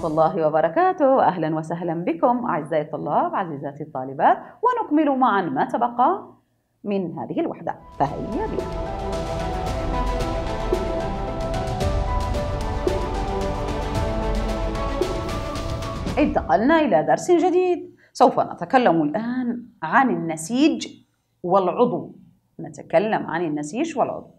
ورحمة الله وبركاته أهلا وسهلا بكم أعزائي الطلاب عزيزاتي الطالبات ونكمل معا ما تبقى من هذه الوحدة فهيا بنا انتقلنا إلى درس جديد سوف نتكلم الآن عن النسيج والعضو نتكلم عن النسيج والعضو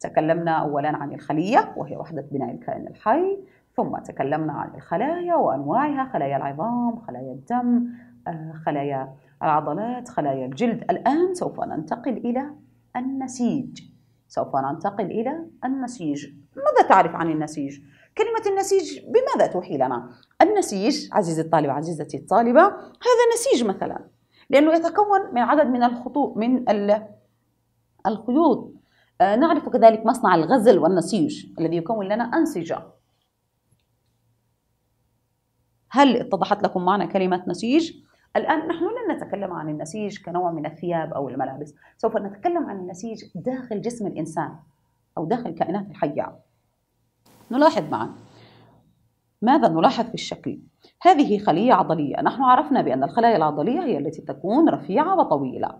تكلمنا أولا عن الخلية وهي وحدة بناء الكائن الحي ثم تكلمنا عن الخلايا وأنواعها خلايا العظام خلايا الدم آه، خلايا العضلات خلايا الجلد الآن سوف ننتقل إلى النسيج سوف ننتقل إلى النسيج ماذا تعرف عن النسيج؟ كلمة النسيج بماذا توحي لنا؟ النسيج عزيزي الطالب عزيزتي الطالبة هذا نسيج مثلا لأنه يتكون من عدد من الخطوط من الخيوط آه، نعرف كذلك مصنع الغزل والنسيج الذي يكون لنا أنسجة هل اتضحت لكم معنى كلمة نسيج؟ الآن نحن لن نتكلم عن النسيج كنوع من الثياب أو الملابس سوف نتكلم عن النسيج داخل جسم الإنسان أو داخل الكائنات الحية نلاحظ معا ماذا نلاحظ في الشكل؟ هذه خلية عضلية نحن عرفنا بأن الخلايا العضلية هي التي تكون رفيعة وطويلة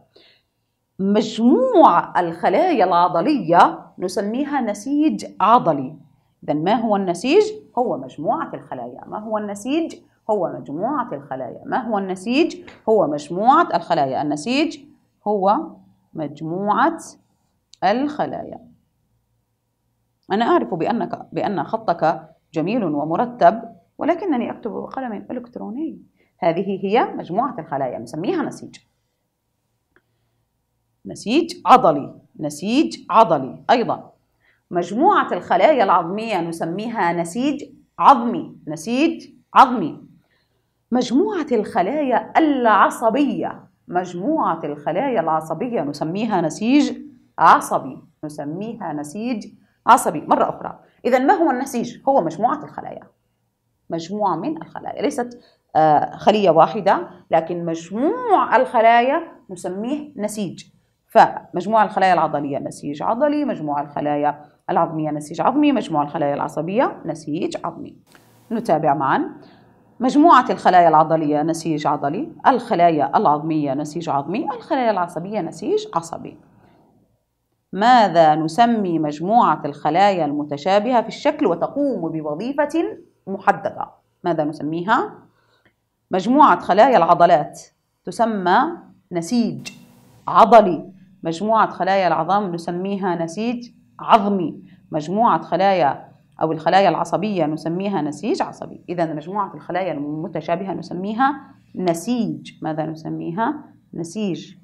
مجموع الخلايا العضلية نسميها نسيج عضلي إذا ما هو النسيج؟ هو مجموعة الخلايا ما هو النسيج هو مجموعة الخلايا ما هو النسيج هو مجموعة الخلايا النسيج هو مجموعة الخلايا أنا أعرف بأنك بأن خطك جميل ومرتب ولكنني أكتب بقلم إلكتروني هذه هي مجموعة الخلايا نسميها نسيج نسيج عضلي نسيج عضلي أيضا مجموعة الخلايا العظمية نسميها نسيج عظمي نسيج عظمي مجموعة الخلايا العصبية مجموعة الخلايا العصبية نسميها نسيج عصبي نسميها نسيج عصبي مرة أخرى إذا ما هو النسيج؟ هو مجموعة الخلايا مجموعة من الخلايا ليست آه، خلية واحدة لكن مجموع الخلايا نسميه نسيج فمجموع الخلايا العضلية نسيج عضلي مجموع الخلايا العظمية نسيج عظمي مجموع الخلايا العصبية نسيج عظمي نتابع معا مجموعة الخلايا العضلية نسيج عضلي الخلايا العظمية نسيج عظمي الخلايا العصبية نسيج عصبي ماذا نسمي مجموعة الخلايا المتشابهة في الشكل وتقوم بوظيفة محددة ماذا نسميها؟ مجموعة خلايا العضلات تسمى نسيج عضلي مجموعة خلايا العظام نسميها نسيج عظمي مجموعة خلايا أو الخلايا العصبية نسميها نسيج عصبي إذا مجموعة الخلايا المتشابهة نسميها نسيج ماذا نسميها؟ نسيج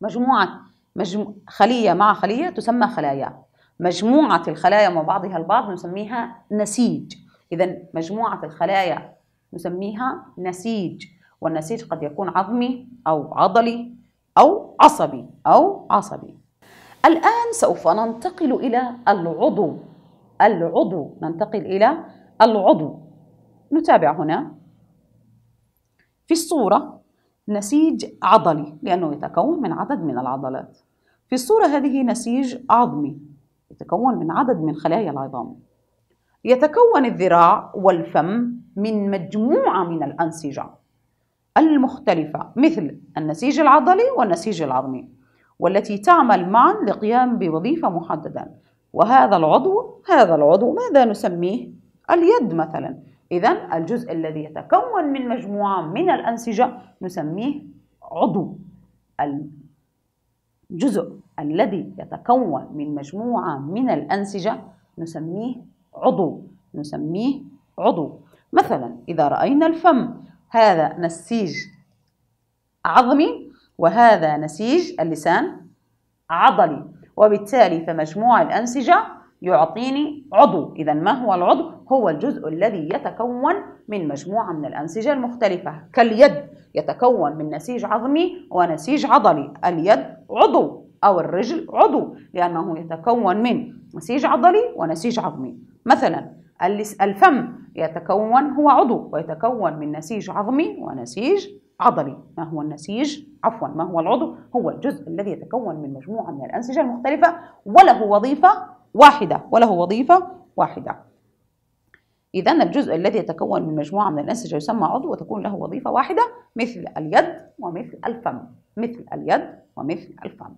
مجموعة مجمو... خلية مع خلية تسمى خلايا مجموعة الخلايا مع بعضها البعض نسميها نسيج إذا مجموعة الخلايا نسميها نسيج والنسيج قد يكون عظمي أو عضلي أو عصبي أو عصبي الآن سوف ننتقل إلى العضو العضو ننتقل إلى العضو نتابع هنا في الصورة نسيج عضلي لأنه يتكون من عدد من العضلات في الصورة هذه نسيج عظمي يتكون من عدد من خلايا العظام يتكون الذراع والفم من مجموعة من الأنسجة المختلفة مثل النسيج العضلي والنسيج العظمي والتي تعمل معا لقيام بوظيفة محددة وهذا العضو هذا العضو ماذا نسميه؟ اليد مثلا إذا الجزء الذي يتكون من مجموعة من الأنسجة نسميه عضو الجزء الذي يتكون من مجموعة من الأنسجة نسميه عضو نسميه عضو مثلا إذا رأينا الفم هذا نسيج عظمي وهذا نسيج اللسان عضلي وبالتالي فمجموع الأنسجة يعطيني عضو إذا ما هو العضو؟ هو الجزء الذي يتكون من مجموعة من الأنسجة المختلفة كاليد يتكون من نسيج عظمي ونسيج عضلي اليد عضو أو الرجل عضو لأنه يتكون من نسيج عضلي ونسيج عظمي مثلا الفم يتكون هو عضو ويتكون من نسيج عظمي ونسيج عضلي ما هو النسيج عفوا ما هو العضو هو الجزء الذي يتكون من مجموعة من الأنسجة المختلفة وله وظيفة واحدة وله وظيفة واحدة إذا الجزء الذي يتكون من مجموعة من الأنسجة يسمى عضو وتكون له وظيفة واحدة مثل اليد ومثل الفم مثل اليد ومثل الفم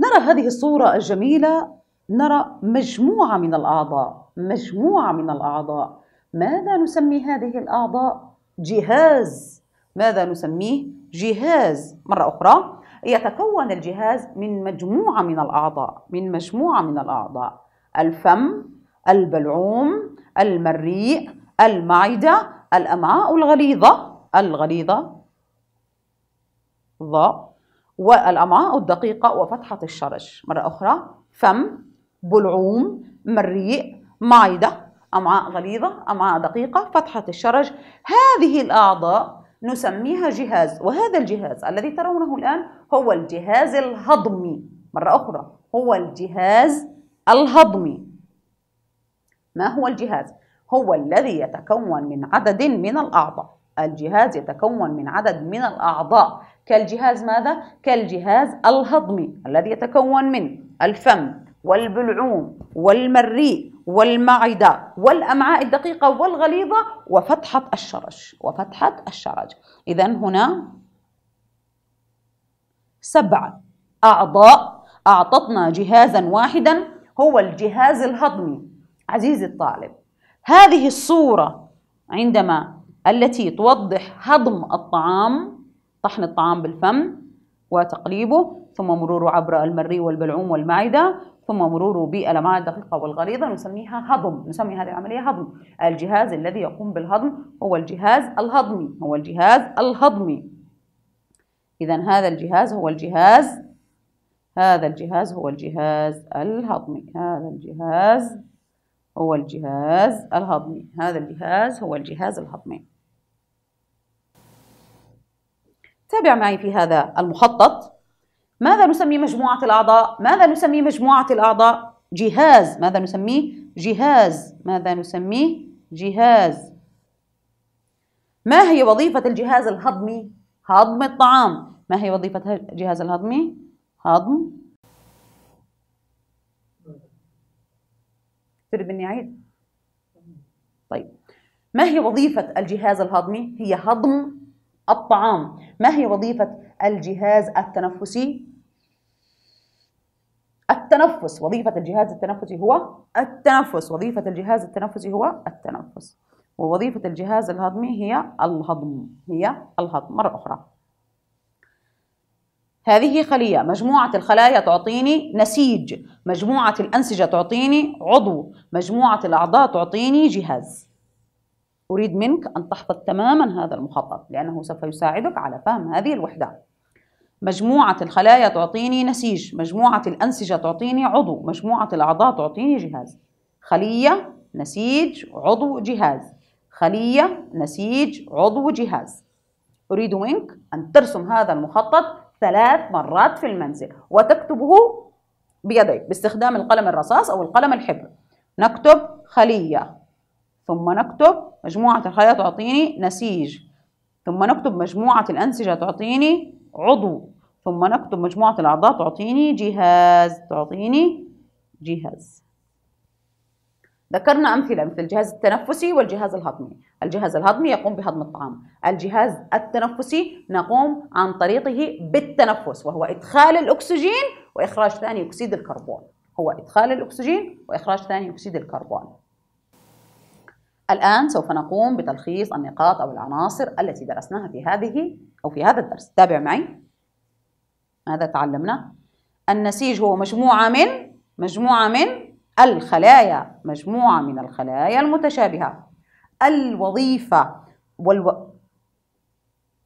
نرى هذه الصورة الجميلة نرى مجموعة من الأعضاء مجموعة من الأعضاء ماذا نسمي هذه الأعضاء؟ جهاز ماذا نسميه جهاز مرة أخرى يتكون الجهاز من مجموعة من الأعضاء من مجموعة من الأعضاء الفم البلعوم المريء المعدة الأمعاء الغليظة الغليظة ظ والأمعاء الدقيقة وفتحة الشرج مرة أخرى فم بلعوم مريء معدة أمعاء غليظة أمعاء دقيقة فتحة الشرج هذه الأعضاء نسميها جهاز وهذا الجهاز الذي ترونه الآن هو الجهاز الهضمي مرة أخرى هو الجهاز الهضمي ما هو الجهاز؟ هو الذي يتكون من عدد من الأعضاء الجهاز يتكون من عدد من الأعضاء كالجهاز ماذا؟ كالجهاز الهضمي الذي يتكون من الفم والبلعوم والمريء والمعدة والأمعاء الدقيقة والغليظة وفتحة الشرج وفتحة الشرج إذا هنا سبعة أعضاء أعطتنا جهازا واحدا هو الجهاز الهضمي عزيزي الطالب هذه الصورة عندما التي توضح هضم الطعام طحن الطعام بالفم وتقليبه ثم مروره عبر المريء والبلعوم والمعدة ثم مروره بالامعاء الدقيقه والغليظه نسميها هضم نسمي هذه العمليه هضم الجهاز الذي يقوم بالهضم هو الجهاز الهضمي هو الجهاز الهضمي اذا هذا الجهاز هو الجهاز هذا الجهاز هو الجهاز الهضمي هذا الجهاز هو الجهاز الهضمي هذا الجهاز هو الجهاز الهضمي تابع معي في هذا المخطط ماذا نسمي مجموعة الأعضاء؟ ماذا نسمي مجموعة الأعضاء؟ جهاز ماذا نسميه؟ جهاز ماذا نسميه؟ جهاز ما هي وظيفة الجهاز الهضمي؟ هضم الطعام ما هي وظيفة الجهاز الهضمي؟ هضم تريد مني عيد؟ طيب ما هي وظيفة الجهاز الهضمي؟ هي هضم الطعام ما هي وظيفة الجهاز التنفسي؟ التنفس وظيفة الجهاز التنفسي هو التنفس وظيفة الجهاز التنفسي هو التنفس ووظيفة الجهاز الهضمي هي الهضم هي الهضم مرة أخرى هذه خلية مجموعة الخلايا تعطيني نسيج مجموعة الأنسجة تعطيني عضو مجموعة الأعضاء تعطيني جهاز أريد منك أن تحفظ تماما هذا المخطط لأنه سوف يساعدك على فهم هذه الوحدة مجموعة الخلايا تعطيني نسيج مجموعة الأنسجة تعطيني عضو مجموعة الأعضاء تعطيني جهاز خلية نسيج عضو جهاز خلية نسيج عضو جهاز أريد منك أن ترسم هذا المخطط ثلاث مرات في المنزل وتكتبه بيديك باستخدام القلم الرصاص أو القلم الحبر نكتب خلية ثم نكتب مجموعة الخلايا تعطيني نسيج ثم نكتب مجموعة الأنسجة تعطيني عضو ثم نكتب مجموعة الأعضاء تعطيني جهاز تعطيني جهاز ذكرنا أمثلة مثل الجهاز التنفسي والجهاز الهضمي الجهاز الهضمي يقوم بهضم الطعام الجهاز التنفسي نقوم عن طريقه بالتنفس وهو إدخال الأكسجين وإخراج ثاني أكسيد الكربون هو إدخال الأكسجين وإخراج ثاني أكسيد الكربون الآن سوف نقوم بتلخيص النقاط أو العناصر التي درسناها في هذه أو في هذا الدرس تابع معي ماذا تعلمنا؟ النسيج هو مجموعة من مجموعة من الخلايا مجموعة من الخلايا المتشابهة الوظيفة والو...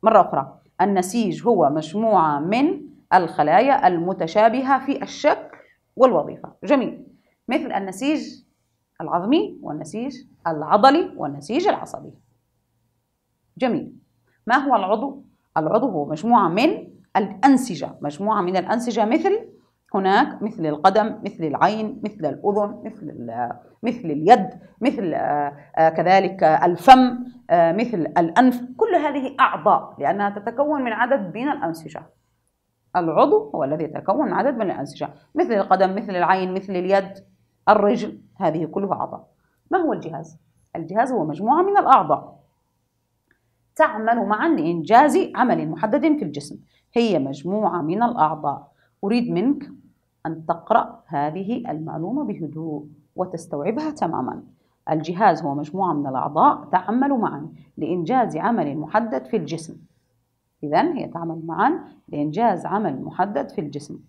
مرة أخرى النسيج هو مجموعة من الخلايا المتشابهة في الشكل والوظيفة جميل مثل النسيج العظمي والنسيج العضلي والنسيج العصبي جميل ما هو العضو؟ العضو هو مجموعة من الأنسجة مجموعة من الأنسجة مثل هناك مثل القدم مثل العين مثل الأذن مثل مثل اليد مثل آه، آه، كذلك الفم آه، مثل الأنف كل هذه أعضاء لأنها تتكون من عدد من الأنسجة العضو هو الذي يتكون من عدد من الأنسجة مثل القدم مثل العين مثل اليد الرجل هذه كلها أعضاء ما هو الجهاز؟ الجهاز هو مجموعة من الأعضاء تعمل معا لإنجاز عمل محدد في الجسم هي مجموعة من الأعضاء أريد منك أن تقرأ هذه المعلومة بهدوء وتستوعبها تماما الجهاز هو مجموعة من الأعضاء تعمل معا لإنجاز عمل محدد في الجسم إذا هي تعمل معا لإنجاز عمل محدد في الجسم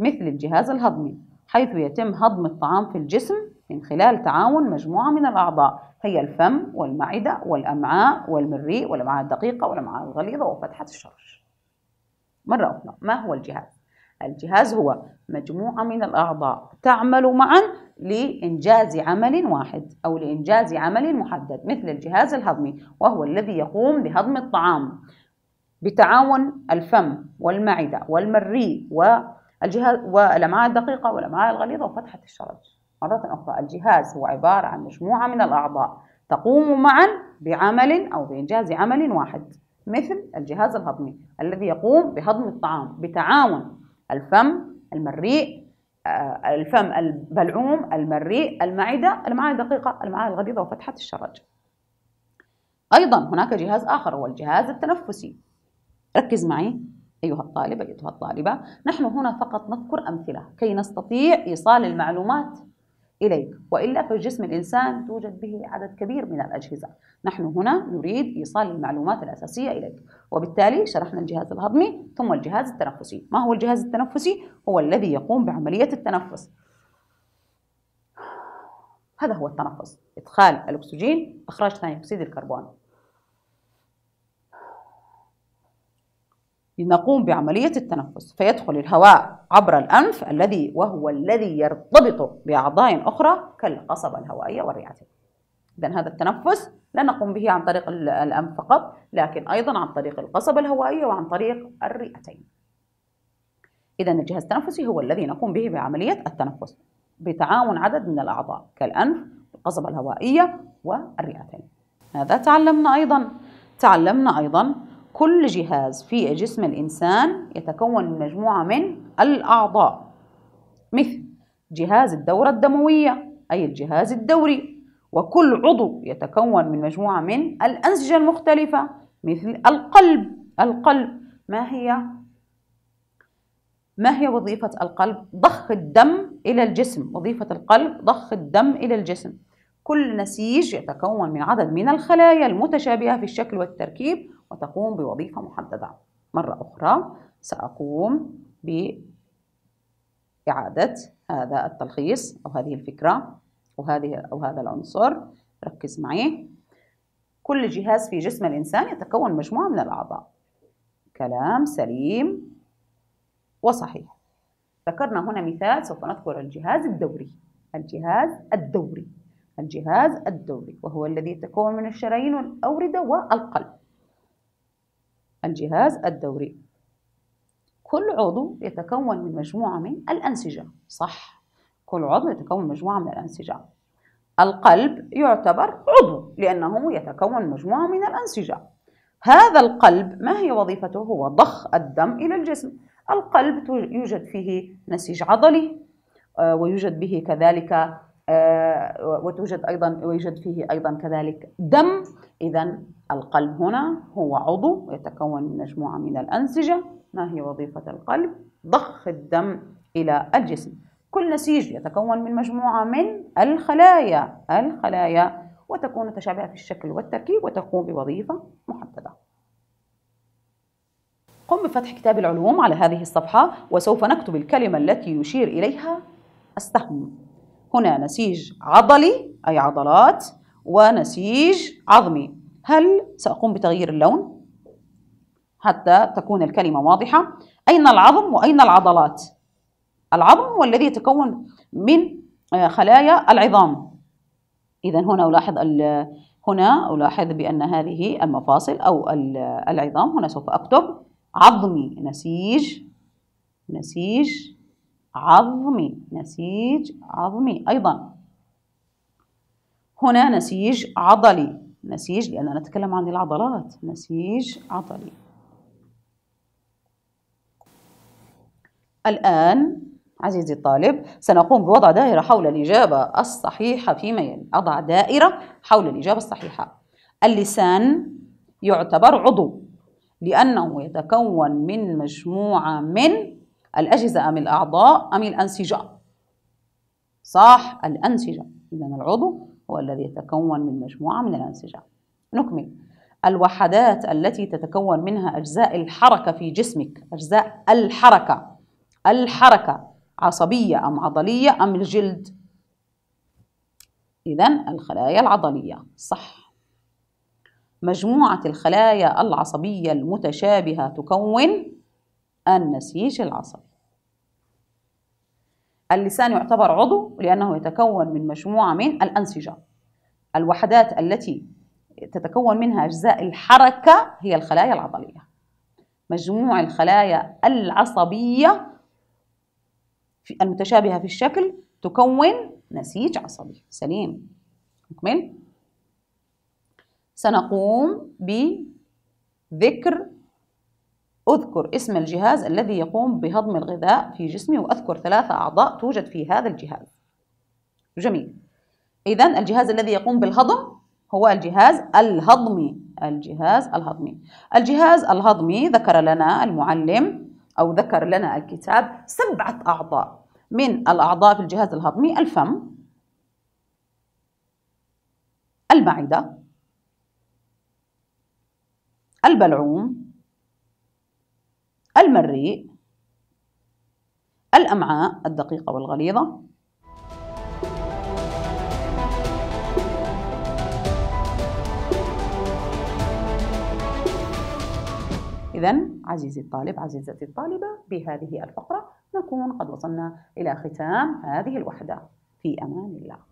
مثل الجهاز الهضمي حيث يتم هضم الطعام في الجسم من خلال تعاون مجموعة من الأعضاء هي الفم والمعدة والأمعاء والمريء والأمعاء الدقيقة والأمعاء الغليظة وفتحة الشرج مرة أخرى ما هو الجهاز؟ الجهاز هو مجموعة من الأعضاء تعمل معا لإنجاز عمل واحد أو لإنجاز عمل محدد مثل الجهاز الهضمي وهو الذي يقوم بهضم الطعام بتعاون الفم والمعدة والمريء والجهاز والأمعاء الدقيقة والأمعاء الغليظة وفتحة الشرج مرة أخرى الجهاز هو عبارة عن مجموعة من الأعضاء تقوم معا بعمل أو بإنجاز عمل واحد مثل الجهاز الهضمي الذي يقوم بهضم الطعام بتعاون الفم المريء آه، الفم البلعوم المريء المعدة المعاء الدقيقة المعاء الغليظة وفتحة الشرج أيضا هناك جهاز آخر هو الجهاز التنفسي ركز معي أيها الطالب أيتها الطالبة نحن هنا فقط نذكر أمثلة كي نستطيع إيصال المعلومات إليه وإلا فجسم الإنسان توجد به عدد كبير من الأجهزة نحن هنا نريد إيصال المعلومات الأساسية إليك وبالتالي شرحنا الجهاز الهضمي ثم الجهاز التنفسي ما هو الجهاز التنفسي؟ هو الذي يقوم بعملية التنفس هذا هو التنفس إدخال الأكسجين إخراج ثاني أكسيد الكربون نقوم بعملية التنفس فيدخل الهواء عبر الأنف الذي وهو الذي يرتبط بأعضاء أخرى كالقصبة الهوائية والرئتين إذا هذا التنفس لا نقوم به عن طريق الأنف فقط لكن أيضا عن طريق القصبة الهوائية وعن طريق الرئتين إذا الجهاز التنفسي هو الذي نقوم به بعملية التنفس بتعاون عدد من الأعضاء كالأنف القصبة الهوائية والرئتين هذا تعلمنا أيضا تعلمنا أيضا كل جهاز في جسم الإنسان يتكون من مجموعة من الأعضاء مثل جهاز الدورة الدموية أي الجهاز الدوري وكل عضو يتكون من مجموعة من الأنسجة المختلفة مثل القلب القلب ما هي ما هي وظيفة القلب؟ ضخ الدم إلى الجسم وظيفة القلب ضخ الدم إلى الجسم كل نسيج يتكون من عدد من الخلايا المتشابهة في الشكل والتركيب وتقوم بوظيفة محددة مرة أخرى سأقوم بإعادة هذا التلخيص أو هذه الفكرة وهذه أو هذا العنصر ركز معي كل جهاز في جسم الإنسان يتكون مجموعة من الأعضاء كلام سليم وصحيح ذكرنا هنا مثال سوف نذكر الجهاز الدوري الجهاز الدوري الجهاز الدوري وهو الذي يتكون من الشرايين والأوردة والقلب الجهاز الدوري كل عضو يتكون من مجموعة من الأنسجة صح كل عضو يتكون من مجموعة من الأنسجة القلب يعتبر عضو لأنه يتكون مجموعة من الأنسجة هذا القلب ما هي وظيفته هو ضخ الدم إلى الجسم القلب يوجد فيه نسيج عضلي آه، ويوجد به كذلك آه، وتوجد أيضا ويوجد فيه أيضا كذلك دم إذا القلب هنا هو عضو يتكون من مجموعة من الأنسجة ما هي وظيفة القلب؟ ضخ الدم إلى الجسم كل نسيج يتكون من مجموعة من الخلايا الخلايا وتكون متشابهة في الشكل والتركيب وتقوم بوظيفة محددة قم بفتح كتاب العلوم على هذه الصفحة وسوف نكتب الكلمة التي يشير إليها السهم هنا نسيج عضلي أي عضلات ونسيج عظمي هل سأقوم بتغيير اللون حتى تكون الكلمة واضحة أين العظم وأين العضلات العظم هو الذي يتكون من آه، خلايا العظام إذا هنا ألاحظ هنا ألاحظ بأن هذه المفاصل أو العظام هنا سوف أكتب عظمي نسيج نسيج عظمي نسيج عظمي أيضا هنا نسيج عضلي نسيج لأننا نتكلم عن العضلات نسيج عضلي الآن عزيزي الطالب سنقوم بوضع دائرة حول الإجابة الصحيحة فيما يلي أضع دائرة حول الإجابة الصحيحة اللسان يعتبر عضو لأنه يتكون من مجموعة من الأجهزة أم الأعضاء أم الأنسجة صح الأنسجة إذا العضو هو الذي يتكون من مجموعة من الأنسجة نكمل الوحدات التي تتكون منها أجزاء الحركة في جسمك أجزاء الحركة الحركة عصبية أم عضلية أم الجلد إذا الخلايا العضلية صح مجموعة الخلايا العصبية المتشابهة تكون النسيج العصبي اللسان يعتبر عضو لأنه يتكون من مجموعة من الأنسجة الوحدات التي تتكون منها أجزاء الحركة هي الخلايا العضلية مجموع الخلايا العصبية المتشابهة في الشكل تكون نسيج عصبي سليم نكمل سنقوم بذكر أذكر اسم الجهاز الذي يقوم بهضم الغذاء في جسمي وأذكر ثلاثة أعضاء توجد في هذا الجهاز جميل إذا الجهاز الذي يقوم بالهضم هو الجهاز الهضمي الجهاز الهضمي الجهاز الهضمي ذكر لنا المعلم أو ذكر لنا الكتاب سبعة أعضاء من الأعضاء في الجهاز الهضمي الفم المعدة البلعوم المريء الأمعاء الدقيقة والغليظة إذا عزيزي الطالب عزيزتي الطالبة بهذه الفقرة نكون قد وصلنا إلى ختام هذه الوحدة في أمان الله